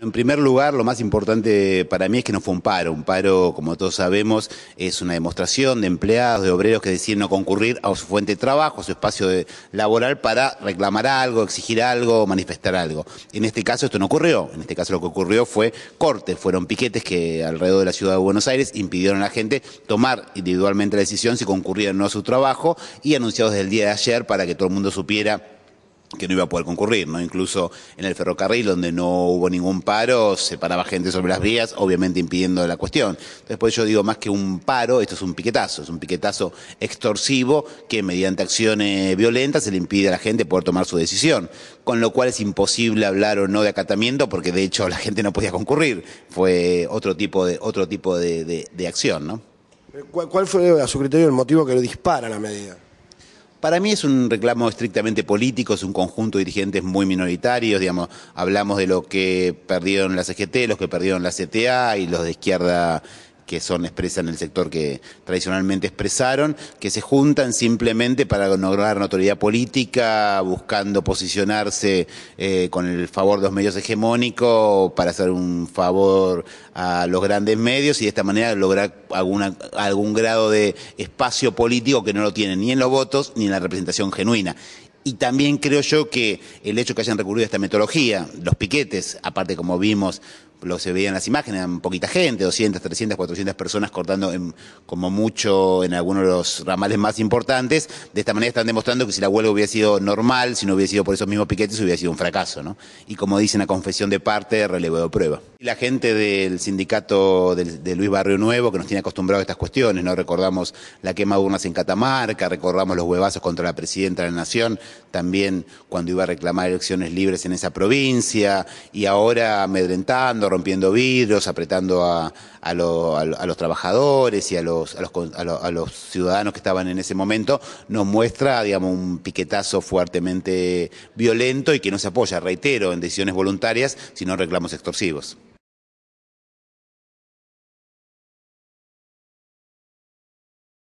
En primer lugar, lo más importante para mí es que no fue un paro. Un paro, como todos sabemos, es una demostración de empleados, de obreros que deciden no concurrir a su fuente de trabajo, a su espacio de laboral para reclamar algo, exigir algo, manifestar algo. En este caso esto no ocurrió. En este caso lo que ocurrió fue cortes, fueron piquetes que alrededor de la ciudad de Buenos Aires impidieron a la gente tomar individualmente la decisión si concurrían o no a su trabajo y anunciados desde el día de ayer para que todo el mundo supiera que no iba a poder concurrir, ¿no? Incluso en el ferrocarril, donde no hubo ningún paro, se paraba gente sobre las vías, obviamente impidiendo la cuestión. Después yo digo, más que un paro, esto es un piquetazo, es un piquetazo extorsivo que mediante acciones violentas se le impide a la gente poder tomar su decisión. Con lo cual es imposible hablar o no de acatamiento, porque de hecho la gente no podía concurrir. Fue otro tipo de, otro tipo de, acción, ¿no? ¿Cuál fue a su criterio el motivo que lo dispara la medida? Para mí es un reclamo estrictamente político, es un conjunto de dirigentes muy minoritarios, digamos, hablamos de lo que perdieron la CGT, los que perdieron la CTA y los de izquierda que son expresas en el sector que tradicionalmente expresaron, que se juntan simplemente para lograr notoriedad política, buscando posicionarse eh, con el favor de los medios hegemónicos para hacer un favor a los grandes medios y de esta manera lograr algún grado de espacio político que no lo tienen ni en los votos ni en la representación genuina. Y también creo yo que el hecho que hayan recurrido a esta metodología, los piquetes, aparte como vimos, lo se veía en las imágenes, eran poquita gente, 200, 300, 400 personas cortando como mucho en algunos de los ramales más importantes. De esta manera están demostrando que si la huelga hubiera sido normal, si no hubiera sido por esos mismos piquetes, hubiera sido un fracaso, ¿no? Y como dicen, la confesión de parte, relevo de prueba. La gente del sindicato de, Luis Barrio Nuevo, que nos tiene acostumbrado a estas cuestiones, ¿no? Recordamos la quema de urnas en Catamarca, recordamos los huevazos contra la presidenta de la Nación, también cuando iba a reclamar elecciones libres en esa provincia, y ahora amedrentando, rompiendo vidrios, apretando a, los trabajadores y a los, ciudadanos que estaban en ese momento, nos muestra, digamos, un piquetazo fuertemente violento y que no se apoya, reitero, en decisiones voluntarias, sino reclamos extorsivos.